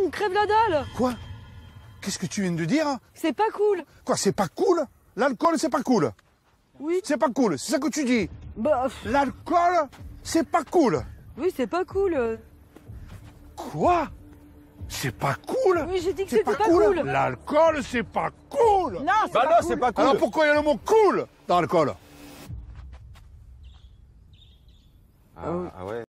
On crève la dalle Quoi Qu'est-ce que tu viens de dire C'est pas cool Quoi, c'est pas cool L'alcool, c'est pas cool Oui. C'est pas cool, c'est ça que tu dis Bof. L'alcool, c'est pas cool Oui, c'est pas cool Quoi c'est pas cool Oui, j'ai dit que c'était pas, cool, L'alcool, c'est pas cool Non, c'est bah pas, cool. Alors pourquoi il y a le mot cool dans l'alcool ah, ah ouais